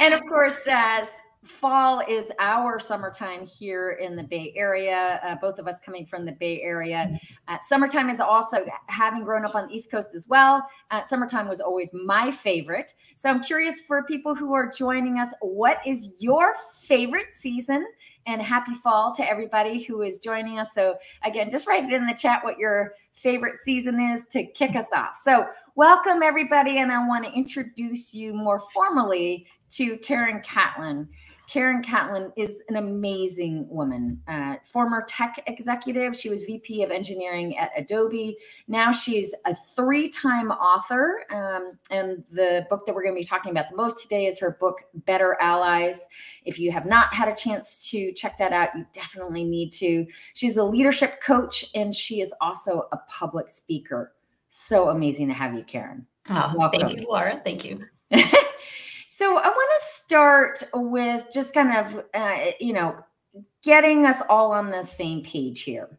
and of course, uh, fall is our summertime here in the Bay Area. Uh, both of us coming from the Bay Area. Mm-hmm. Uh, summertime is also, having grown up on the East Coast as well, uh, summertime was always my favorite. So I'm curious for people who are joining us, what is your favorite season? And happy fall to everybody who is joining us. So again, just write it in the chat what your favorite season is to kick us off. So welcome everybody, and I want to introduce you more formally to Karen Catlin. Karen Catlin is an amazing woman, uh, former tech executive. She was VP of engineering at Adobe. Now she's a three time author. Um, and the book that we're going to be talking about the most today is her book, Better Allies. If you have not had a chance to check that out, you definitely need to. She's a leadership coach and she is also a public speaker. So amazing to have you, Karen. Oh, thank you, Laura. Thank you. So I want to start with just kind of, uh, you know, getting us all on the same page here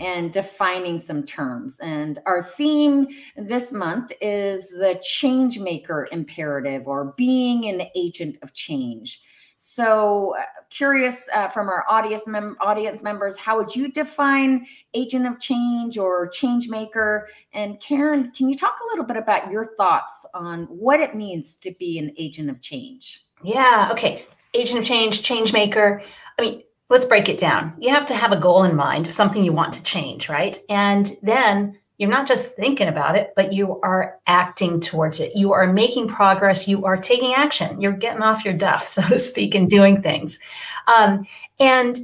and defining some terms. And our theme this month is the change maker imperative or being an agent of change. So, uh, curious uh, from our audience mem audience members, how would you define agent of change or change maker? And Karen, can you talk a little bit about your thoughts on what it means to be an agent of change? Yeah. Okay. Agent of change, change maker. I mean, let's break it down. You have to have a goal in mind, something you want to change, right? And then you're not just thinking about it, but you are acting towards it. You are making progress. You are taking action. You're getting off your duff, so to speak, and doing things. Um, and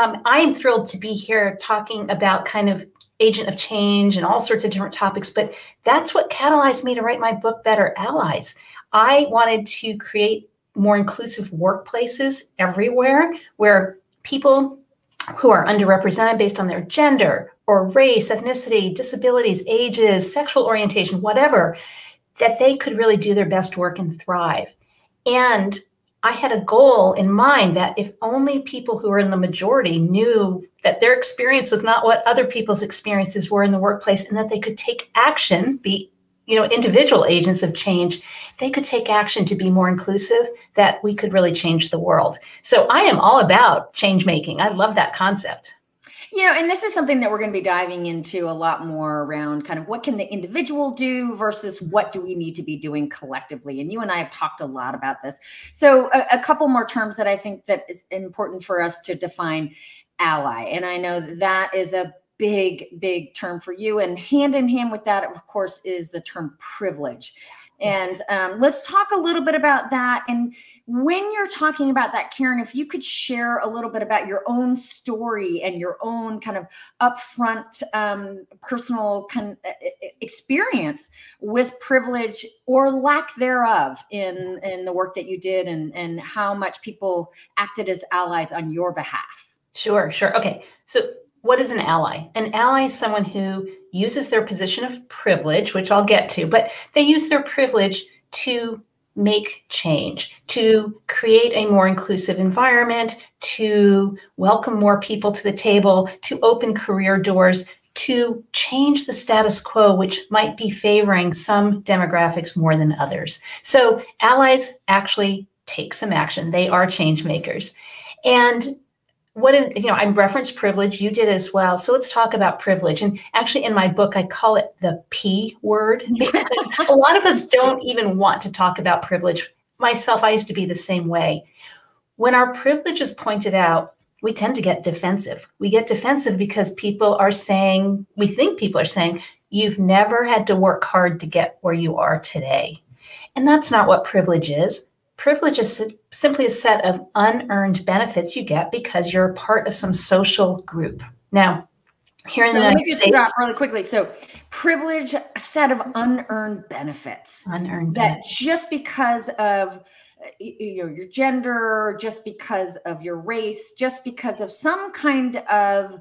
um, I'm thrilled to be here talking about kind of agent of change and all sorts of different topics, but that's what catalyzed me to write my book, Better Allies. I wanted to create more inclusive workplaces everywhere where people who are underrepresented based on their gender or race, ethnicity, disabilities, ages, sexual orientation, whatever, that they could really do their best work and thrive. And I had a goal in mind that if only people who are in the majority knew that their experience was not what other people's experiences were in the workplace and that they could take action, be you know individual agents of change they could take action to be more inclusive that we could really change the world so i am all about change making i love that concept you know and this is something that we're going to be diving into a lot more around kind of what can the individual do versus what do we need to be doing collectively and you and i have talked a lot about this so a, a couple more terms that i think that is important for us to define ally and i know that is a big big term for you and hand in hand with that of course is the term privilege and um, let's talk a little bit about that. And when you're talking about that, Karen, if you could share a little bit about your own story and your own kind of upfront um, personal con- experience with privilege or lack thereof in, in the work that you did and, and how much people acted as allies on your behalf. Sure, sure. Okay. So, what is an ally? An ally is someone who uses their position of privilege, which I'll get to, but they use their privilege to make change, to create a more inclusive environment, to welcome more people to the table, to open career doors, to change the status quo, which might be favoring some demographics more than others. So allies actually take some action. They are change makers. And what an, you know, I'm reference privilege. You did as well. So let's talk about privilege. And actually, in my book, I call it the P word. a lot of us don't even want to talk about privilege. Myself, I used to be the same way. When our privilege is pointed out, we tend to get defensive. We get defensive because people are saying, we think people are saying, you've never had to work hard to get where you are today. And that's not what privilege is. Privilege is simply a set of unearned benefits you get because you're a part of some social group. Now, here in so the United States, stop really quickly. So, privilege, a set of unearned benefits. Unearned that benefits. just because of you know, your gender, just because of your race, just because of some kind of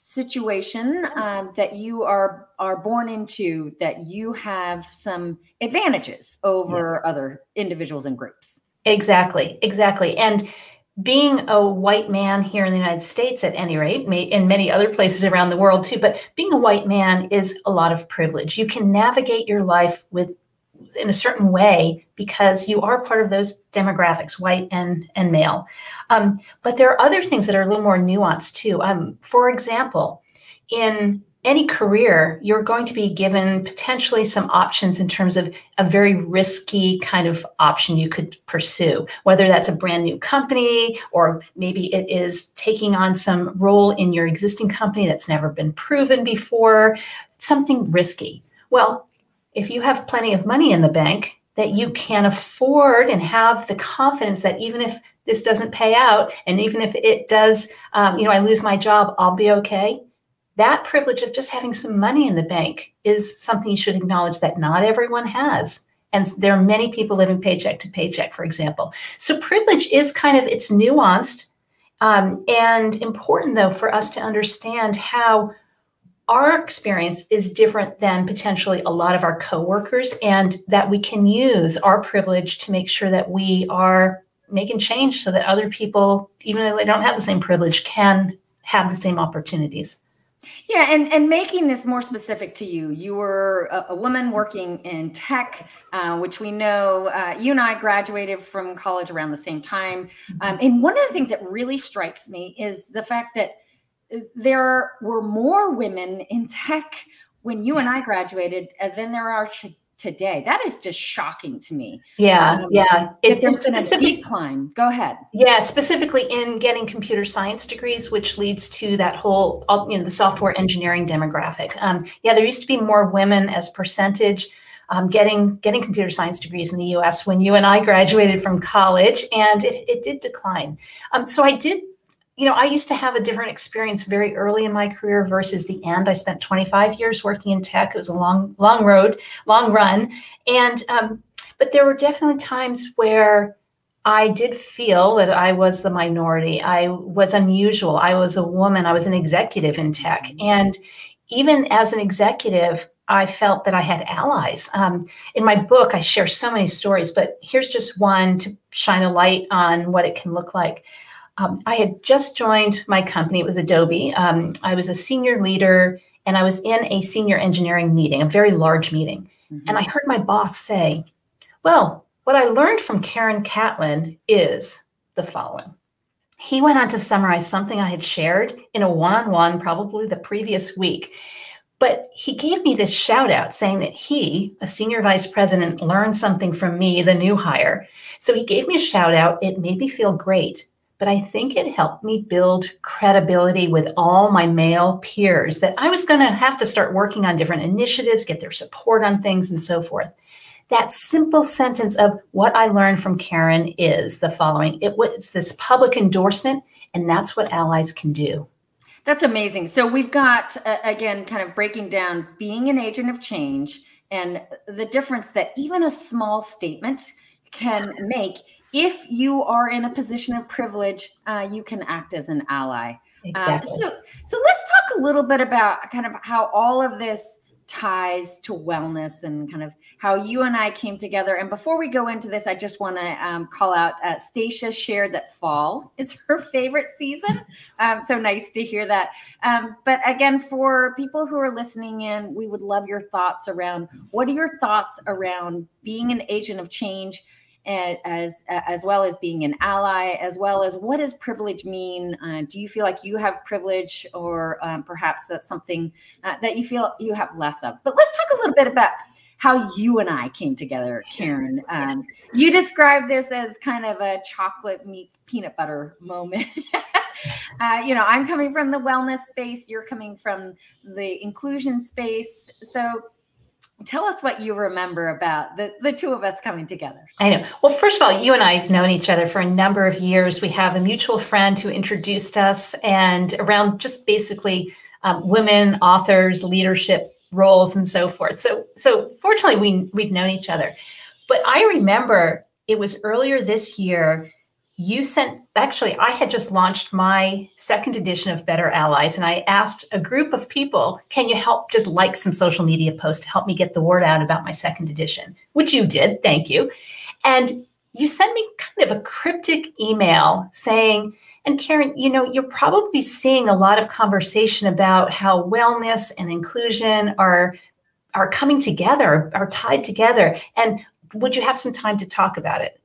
situation um, that you are are born into, that you have some advantages over yes. other individuals and groups. Exactly, exactly. And being a white man here in the United States, at any rate, may, in many other places around the world too, but being a white man is a lot of privilege. You can navigate your life with in a certain way because you are part of those demographics, white and and male. Um, but there are other things that are a little more nuanced too. Um, for example, in any career, you're going to be given potentially some options in terms of a very risky kind of option you could pursue, whether that's a brand new company or maybe it is taking on some role in your existing company that's never been proven before, something risky. Well, if you have plenty of money in the bank that you can afford and have the confidence that even if this doesn't pay out and even if it does, um, you know, I lose my job, I'll be okay that privilege of just having some money in the bank is something you should acknowledge that not everyone has and there are many people living paycheck to paycheck for example so privilege is kind of it's nuanced um, and important though for us to understand how our experience is different than potentially a lot of our coworkers and that we can use our privilege to make sure that we are making change so that other people even though they don't have the same privilege can have the same opportunities yeah, and, and making this more specific to you, you were a, a woman working in tech, uh, which we know uh, you and I graduated from college around the same time. Um, mm-hmm. and one of the things that really strikes me is the fact that uh, there were more women in tech when you and I graduated than there are today. That is just shocking to me. Yeah, um, yeah. It, there's been specific, a decline. Go ahead. Yeah, specifically in getting computer science degrees, which leads to that whole, you know, the software engineering demographic. Um, yeah, there used to be more women as percentage. Um, getting getting computer science degrees in the U.S. when you and I graduated from college, and it, it did decline. Um, so I did you know, I used to have a different experience very early in my career versus the end. I spent 25 years working in tech. It was a long, long road, long run. And, um, but there were definitely times where I did feel that I was the minority. I was unusual. I was a woman. I was an executive in tech. And even as an executive, I felt that I had allies. Um, in my book, I share so many stories, but here's just one to shine a light on what it can look like um, I had just joined my company. It was Adobe. Um, I was a senior leader and I was in a senior engineering meeting, a very large meeting. Mm-hmm. And I mm-hmm. heard my boss say, Well, what I learned from Karen Catlin is the following. He went on to summarize something I had shared in a one on one, probably the previous week. But he gave me this shout out saying that he, a senior vice president, learned something from me, the new hire. So he gave me a shout out. It made me feel great but I think it helped me build credibility with all my male peers that I was going to have to start working on different initiatives, get their support on things, and so forth. That simple sentence of what I learned from Karen is the following it was this public endorsement, and that's what allies can do. That's amazing. So we've got, uh, again, kind of breaking down being an agent of change and the difference that even a small statement can make if you are in a position of privilege, uh, you can act as an ally. Uh, exactly. Uh, so, so let's talk a little bit about kind of how all of this ties to wellness and kind of how you and I came together. And before we go into this, I just want to um, call out uh, Stacia shared that fall is her favorite season. Um, so nice to hear that. Um, but again, for people who are listening in, we would love your thoughts around what are your thoughts around being an agent of change? Eh, as eh, as well as being an ally as well as what does privilege mean uh, do you feel like you have privilege or um, perhaps that's something uh, that you feel you have less of but let's talk a little bit about how you and I came together, Karen. Um, you described this as kind of a chocolate meets peanut butter moment. uh, you know, I'm coming from the wellness space, you're coming from the inclusion space. So, tell us what you remember about the, the two of us coming together. I know. Well, first of all, you and I have known each other for a number of years. We have a mutual friend who introduced us, and around just basically um, women authors, leadership roles, and so forth. So, so fortunately, we we've known each other. But I remember it was earlier this year you sent actually i had just launched my second edition of better allies and i asked a group of people can you help just like some social media posts to help me get the word out about my second edition which you did thank you and you sent me kind of a cryptic email saying and karen you know you're probably seeing a lot of conversation about how wellness and inclusion are are coming together are tied together and would you have some time to talk about it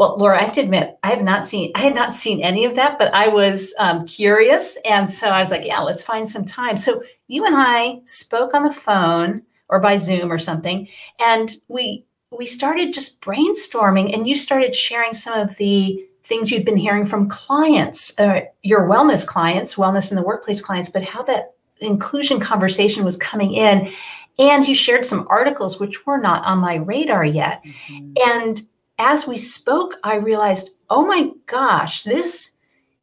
well, Laura, I have to admit, I have not seen I had not seen any of that, but I was um, curious, and so I was like, yeah, let's find some time. So you and I spoke on the phone or by Zoom or something, and we we started just brainstorming, and you started sharing some of the things you'd been hearing from clients, uh, your wellness clients, wellness in the workplace clients, but how that inclusion conversation was coming in. And you shared some articles which were not on my radar yet. Mm-hmm. And as we spoke, I realized, oh my gosh, this.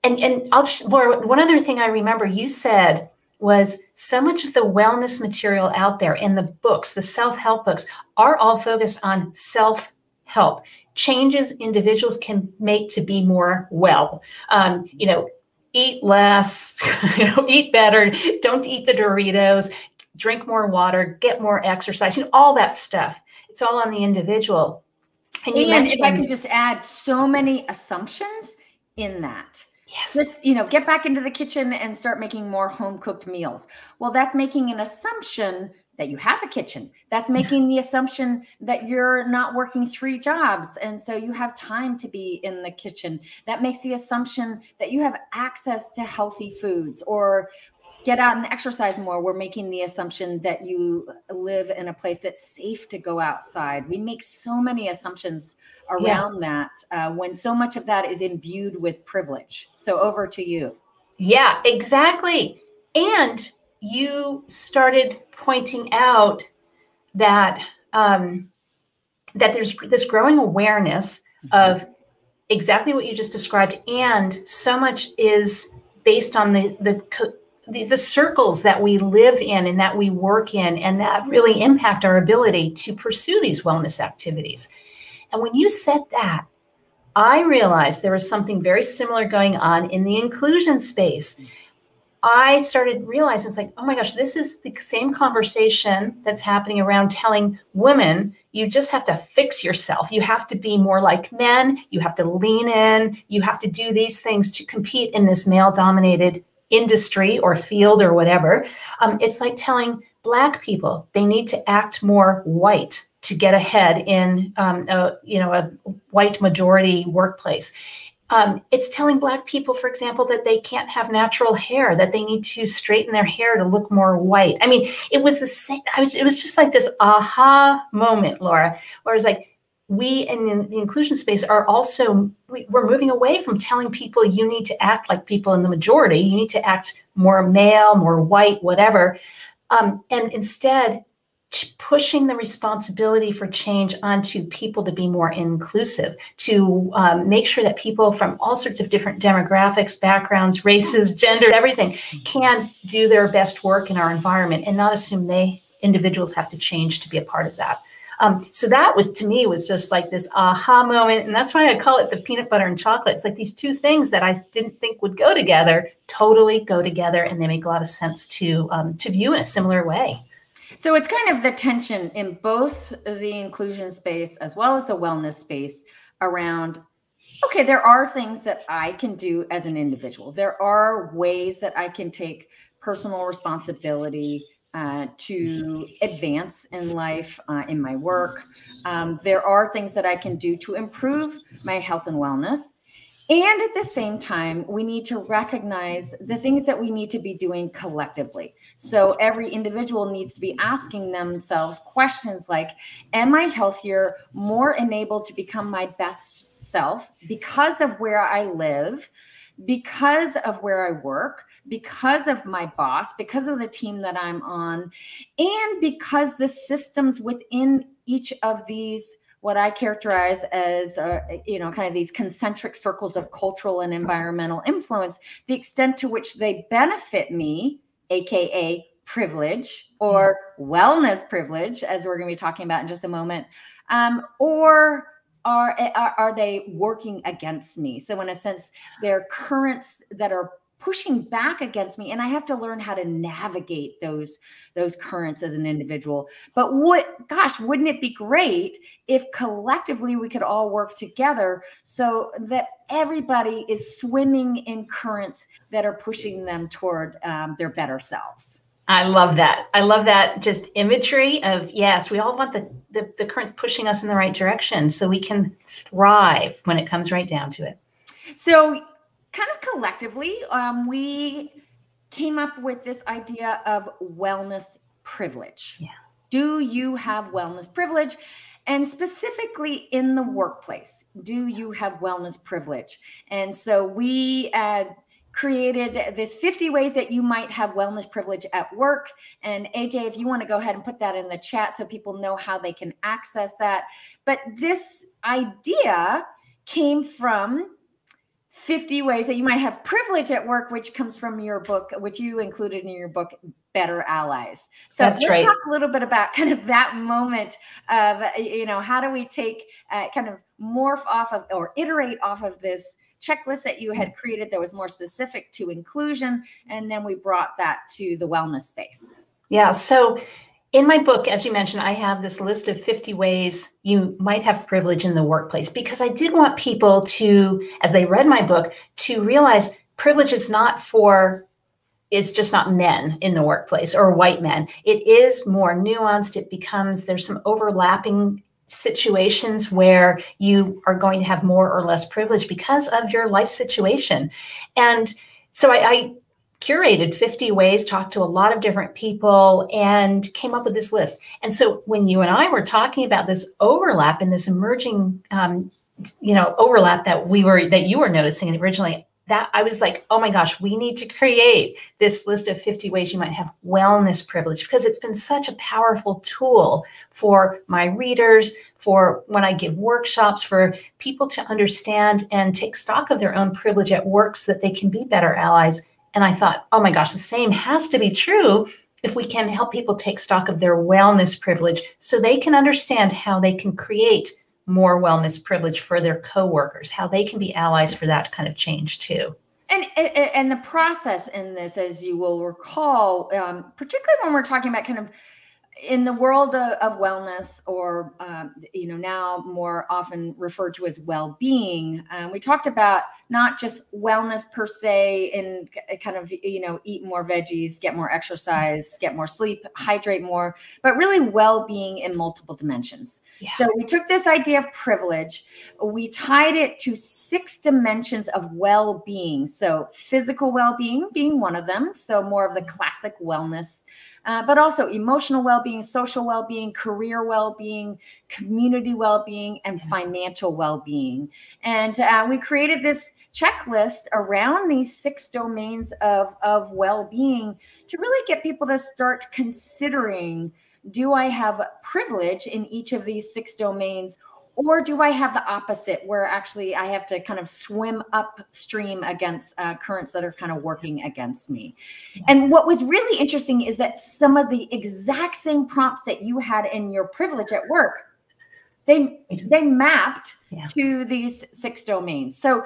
And and I'll Laura, one other thing I remember you said was so much of the wellness material out there in the books, the self help books, are all focused on self help changes individuals can make to be more well. Um, you know, eat less, you know, eat better, don't eat the Doritos, drink more water, get more exercise, you know, all that stuff. It's all on the individual. And, and mentioned- if I can just add so many assumptions in that. Yes. Just, you know, get back into the kitchen and start making more home cooked meals. Well, that's making an assumption that you have a kitchen. That's making the assumption that you're not working three jobs. And so you have time to be in the kitchen. That makes the assumption that you have access to healthy foods or get out and exercise more, we're making the assumption that you live in a place that's safe to go outside. We make so many assumptions around yeah. that uh, when so much of that is imbued with privilege. So over to you. Yeah, exactly. And you started pointing out that um, that there's this growing awareness mm -hmm. of exactly what you just described, and so much is based on the the the, the circles that we live in and that we work in and that really impact our ability to pursue these wellness activities. And when you said that, I realized there was something very similar going on in the inclusion space. I started realizing it's like, oh my gosh, this is the same conversation that's happening around telling women you just have to fix yourself. You have to be more like men. You have to lean in. You have to do these things to compete in this male dominated industry or field or whatever. Um, it's like telling black people they need to act more white to get ahead in um, a, you know a white majority workplace. Um, it's telling black people, for example, that they can't have natural hair, that they need to straighten their hair to look more white. I mean, it was the same. Was, it was just like this aha moment, Laura, where it's like, we in the inclusion space are also we're moving away from telling people you need to act like people in the majority you need to act more male more white whatever um, and instead pushing the responsibility for change onto people to be more inclusive to um, make sure that people from all sorts of different demographics backgrounds races genders everything can do their best work in our environment and not assume they individuals have to change to be a part of that um, so that was to me was just like this aha moment, and that's why I call it the peanut butter and chocolate. It's like these two things that I didn't think would go together totally go together, and they make a lot of sense to um, to view in a similar way. So it's kind of the tension in both the inclusion space as well as the wellness space around okay, there are things that I can do as an individual. There are ways that I can take personal responsibility uh, to mm-hmm. advance in life uh, in my work. Um, there are things that I can do to improve my health and wellness. And at the same time, we need to recognize the things that we need to be doing collectively. So every individual needs to be asking themselves questions like Am I healthier, more enabled to become my best self because of where I live? because of where I work, because of my boss, because of the team that I'm on, and because the systems within each of these what I characterize as, uh, you know, kind of these concentric circles of cultural and environmental influence, the extent to which they benefit me, AKA privilege or mm-hmm. wellness privilege, as we're going to be talking about in just a moment, um, or are, eh, are, are they working against me? So, in a sense, they're currents that are pushing back against me and i have to learn how to navigate those those currents as an individual but what gosh wouldn't it be great if collectively we could all work together so that everybody is swimming in currents that are pushing them toward um, their better selves I love that. I love that just imagery of yes, we all want the, the, the currents pushing us in the right direction so we can thrive when it comes right down to it. So, kind of collectively, um, we came up with this idea of wellness privilege. Yeah. Do you have wellness privilege? And specifically in the workplace, do you have wellness privilege? And so we uh, created this 50 ways that you might have wellness privilege at work. And AJ, if you want to go ahead and put that in the chat so people know how they can access that. But this idea came from 50 ways that you might have privilege at work, which comes from your book, which you included in your book, Better Allies. So That's let's right. talk a little bit about kind of that moment of, you know, how do we take uh, kind of morph off of or iterate off of this checklist that you had mm. created that was more specific to inclusion. And then we brought that to the wellness space. Yeah. So in my book, as you mentioned, I have this list of 50 ways you might have privilege in the workplace because I did want people to, as they read my book, to realize privilege is not for it's just not men in the workplace or white men. It is more nuanced. It becomes, there's some overlapping situations where you are going to have more or less privilege because of your life situation. And so I, I curated 50 ways, talked to a lot of different people, and came up with this list. And so when you and I were talking about this overlap and this emerging, um, you know, overlap that we were that you were noticing originally, that I was like, oh my gosh, we need to create this list of 50 ways you might have wellness privilege because it's been such a powerful tool for my readers, for when I give workshops, for people to understand and take stock of their own privilege at work so that they can be better allies. And I thought, oh my gosh, the same has to be true if we can help people take stock of their wellness privilege so they can understand how they can create more wellness privilege for their coworkers, how they can be allies for that kind of change too. And, and, the process in this, as you will recall, um, particularly when we're talking about kind of in the world of, of wellness, or um, you know now more often referred to as well-being, um, we talked about not just wellness per se, and kind of you know eat more veggies, get more exercise, get more sleep, hydrate more, but really well-being in multiple dimensions. So we took this idea of privilege, we tied it to six dimensions of well being. So physical well being being one of them, so more of the mm-hmm. classic wellness, uh, but also emotional well being, social well being, career well being, community well being, and financial well being. And uh, we created this checklist around these six domains of, of well being to really get people to start considering do I have privilege in each of these six domains? Or do I have the opposite where actually I have to kind of swim upstream against uh, currents that are kind of working against me? And what was really interesting is that some of the exact same prompts that you had in your privilege at work, they, they mapped yeah. to these six domains. So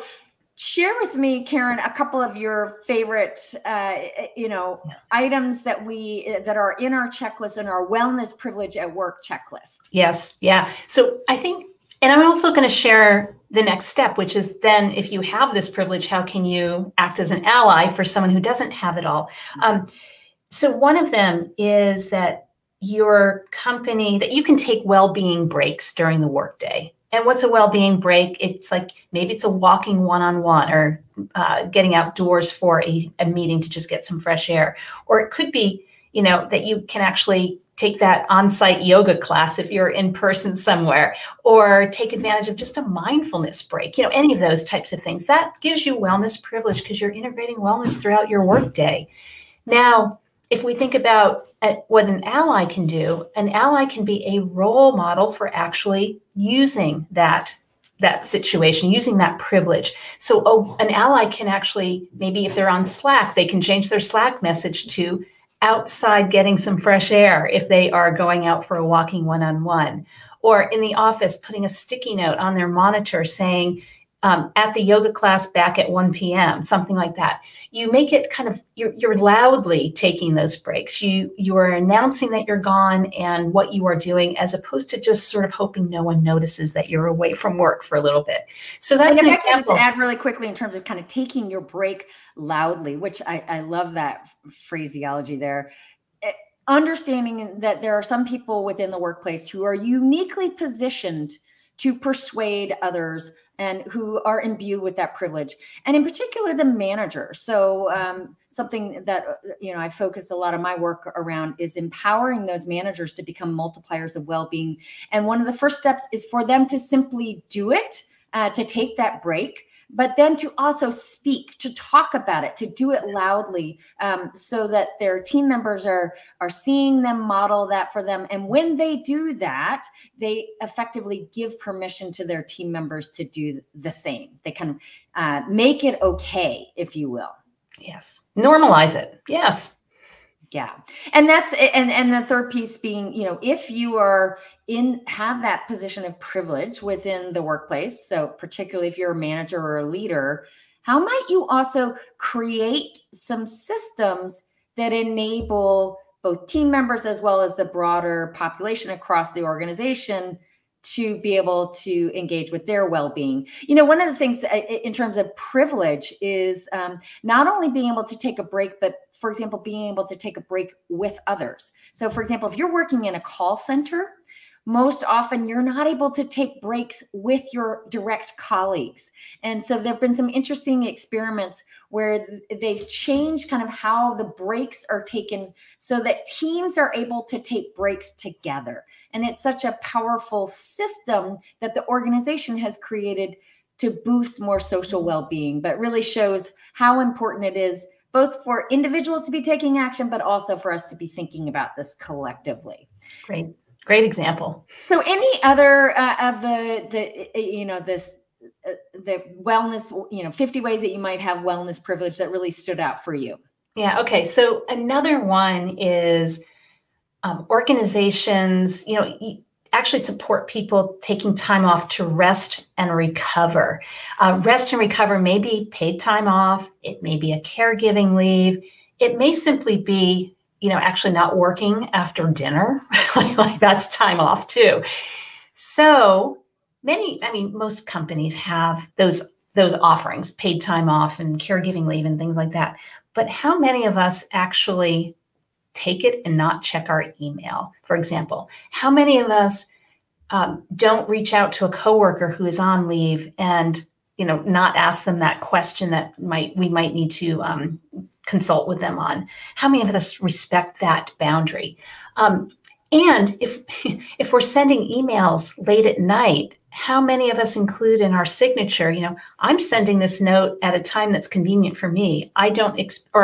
share with me karen a couple of your favorite uh, you know yeah. items that we that are in our checklist and our wellness privilege at work checklist yes yeah so i think and i'm also going to share the next step which is then if you have this privilege how can you act as an ally for someone who doesn't have it all mm-hmm. um, so one of them is that your company that you can take well-being breaks during the workday and what's a well-being break? It's like maybe it's a walking one-on-one or uh, getting outdoors for a, a meeting to just get some fresh air. Or it could be, you know, that you can actually take that on-site yoga class if you're in person somewhere or take advantage of just a mindfulness break you know any of those types of things that gives you wellness privilege because you're integrating wellness throughout your workday now if we think about what an ally can do, an ally can be a role model for actually using that that situation using that privilege so oh, an ally can actually maybe if they're on slack they can change their slack message to outside getting some fresh air if they are going out for a walking one-on-one or in the office putting a sticky note on their monitor saying um, at the yoga class back at 1 p.m., something like that. You make it kind of, you're, you're loudly taking those breaks. You, you are announcing that you're gone and what you are doing, as opposed to just sort of hoping no one notices that you're away from work for a little bit. So that's and an I can example. just add really quickly in terms of kind of taking your break loudly, which I, I love that phraseology there eh, understanding that there are some people within the workplace who are uniquely positioned to persuade others and who are imbued with that privilege, and in particular the manager. So um, something that you know I focused a lot of my work around is empowering those managers to become multipliers of well-being. And one of the first steps is for them to simply do it, uh, to take that break but then to also speak, to talk about it, to do it loudly, um, so that their team members are are seeing them model that for them. And when they do that, they effectively give permission to their team members to do the same. They can uh, make it okay, if you will. Yes, normalize it. Yes, yeah and that's and and the third piece being you know if you are in have that position of privilege within the workplace so particularly if you're a manager or a leader how might you also create some systems that enable both team members as well as the broader population across the organization to be able to engage with their well-being you know one of the things uh, in terms of privilege is um, not only being able to take a break but for example, being able to take a break with others. So, for example, if you're working in a call center, most often you're not able to take breaks with your direct colleagues. And so there have been some interesting experiments where they've changed kind of how the breaks are taken so that teams are able to take breaks together. And it's such a powerful system that the organization has created to boost more social well being, but really shows how important it is both for individuals to be taking action, but also for us to be thinking about this collectively. Great, great example. So, any other uh, of the the uh, uh, you know this uh, the wellness you know 50 ways that you might have wellness privilege that really stood out for you? Yeah. Okay. So another one is um, organizations. You know actually support people taking time off to rest and recover. Uh, rest and recover may be paid time off, it may be a caregiving leave, it may simply be, you know, actually not working after dinner. like that's time off too. So many, I mean, most companies have those those offerings, paid time off and caregiving leave and things like that. But how many of us actually take it and not check our email. For example, how many of us um, don't reach out to a coworker who is on leave and you know not ask them that question that might we might need to um, consult with them on? How many of us respect that boundary? Um, and if if we're sending emails late at night, how many of us include in our signature, you know, I'm sending this note at a time that's convenient for me. I don't, ex- or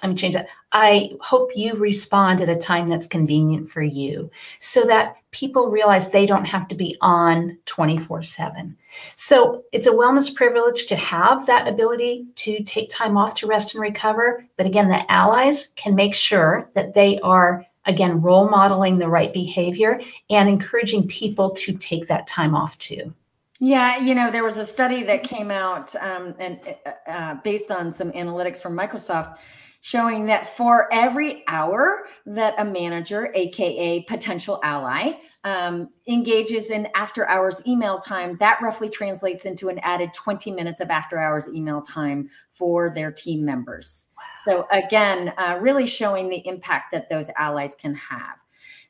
let me change that. I hope you respond at a time that's convenient for you so that people realize they don't have to be on 24 7. So it's a wellness privilege to have that ability to take time off to rest and recover. But again, the allies can make sure that they are, again, role modeling the right behavior and encouraging people to take that time off too. Yeah, you know, there was a study that came out um, and uh, uh based on some analytics from Microsoft showing that for every hour that a manager, AKA potential ally, um, engages in after hours email time, that roughly translates into an added 20 minutes of after hours email time for their team members. Wow. So, again, uh, really showing the impact that those allies can have.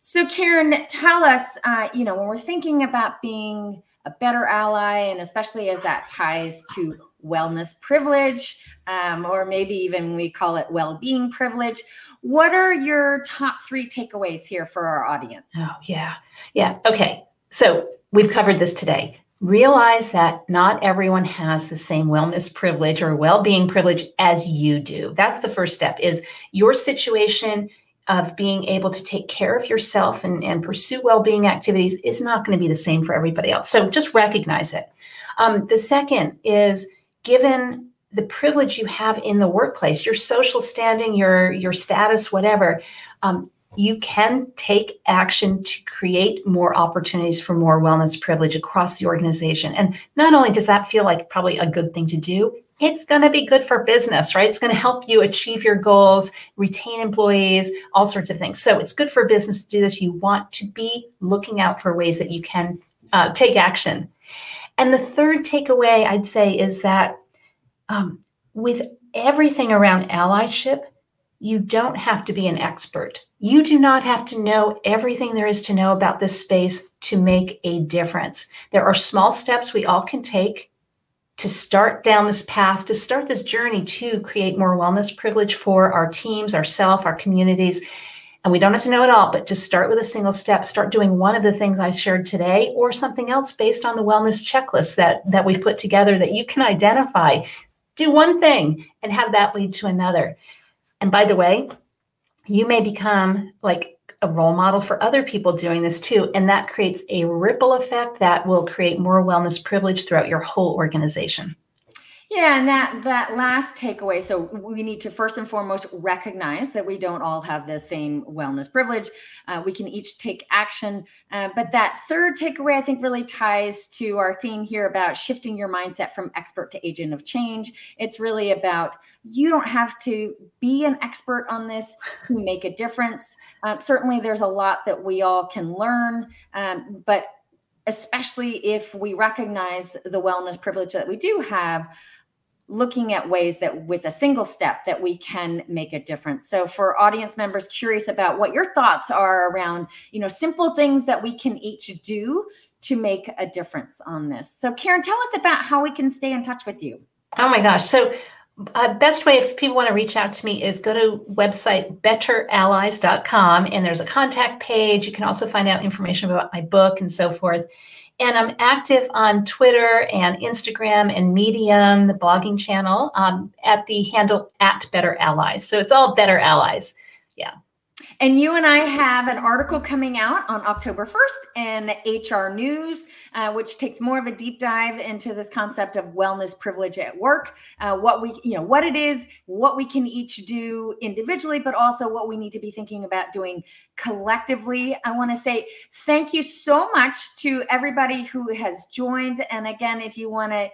So, Karen, tell us, uh, you know, when we're thinking about being a better ally, and especially as that ties to wellness privilege, um, or maybe even we call it well being privilege. What are your top three takeaways here for our audience? Oh, yeah. Yeah. Okay. So we've covered this today. Realize that not everyone has the same wellness privilege or well-being privilege as you do. That's the first step is your situation of being able to take care of yourself and, and pursue well-being activities is not going to be the same for everybody else. So just recognize it. Um, the second is given the privilege you have in the workplace, your social standing, your your status, whatever, um, you can take action to create more opportunities for more wellness privilege across the organization. And not only does that feel like probably a good thing to do, it's going to be good for business, right? It's going to help you achieve your goals, retain employees, all sorts of things. So it's good for business to do this. You want to be looking out for ways that you can uh, take action and the third takeaway I'd say is that um, with everything around allyship, you don't have to be an expert. You do not have to know everything there is to know about this space to make a difference. There are small steps we all can take to start down this path, to start this journey to create more wellness privilege for our teams, ourselves, our communities. And we don't have to know it all, but just start with a single step. Start doing one of the things I shared today or something else based on the wellness checklist that, that we've put together that you can identify. Do one thing and have that lead to another. And by the way, you may become like a role model for other people doing this too. And that creates a ripple effect that will create more wellness privilege throughout your whole organization. Yeah, and that that last takeaway. So we need to first and foremost recognize that we don't all have the same wellness privilege. Uh, we can each take action. Uh, but that third takeaway, I think, really ties to our theme here about shifting your mindset from expert to agent of change. It's really about you don't have to be an expert on this to make a difference. Uh, certainly, there's a lot that we all can learn, um, but especially if we recognize the wellness privilege that we do have looking at ways that with a single step that we can make a difference so for audience members curious about what your thoughts are around you know simple things that we can each do to make a difference on this so karen tell us about how we can stay in touch with you oh my gosh so uh, best way if people want to reach out to me is go to website betterallies.com and there's a contact page you can also find out information about my book and so forth and i'm active on twitter and instagram and medium the blogging channel um, at the handle at better allies so it's all better allies yeah and you and I have an article coming out on October 1st in HR News, uh, which takes more of a deep dive into this concept of wellness privilege at work, uh, what we, you know, what it is, what we can each do individually, but also what we need to be thinking about doing collectively. I want to say thank you so much to everybody who has joined. And again, if you want to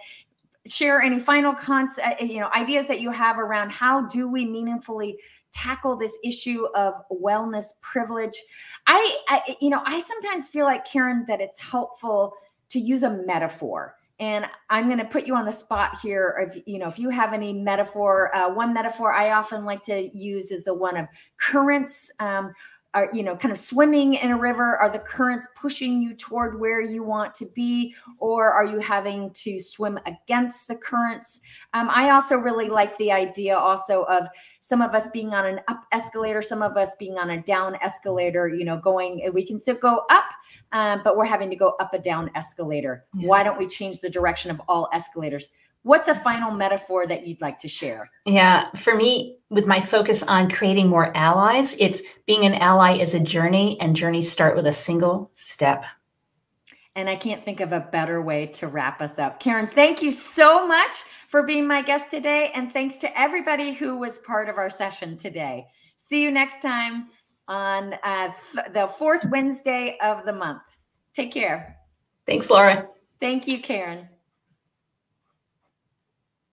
share any final cons- uh, you know ideas that you have around how do we meaningfully tackle this issue of wellness privilege. I, I, you know, I sometimes feel like Karen that it's helpful to use a metaphor. And I'm going to put you on the spot here. If you know, if you have any metaphor, uh, one metaphor I often like to use is the one of currents. Um, are you know kind of swimming in a river are the currents pushing you toward where you want to be or are you having to swim against the currents um, i also really like the idea also of some of us being on an up escalator some of us being on a down escalator you know going we can still go up um, but we're having to go up a down escalator yeah. why don't we change the direction of all escalators what's a final metaphor that you'd like to share? Yeah, for me, with my focus on creating more allies, it's being an ally is a journey, and journeys start with a single step. And I can't think of a better way to wrap us up. Karen, thank you so much for being my guest today. And thanks to everybody who was part of our session today. See you next time on uh, the fourth Wednesday of the month. Take care. Thanks, Laura. Thank you, Karen.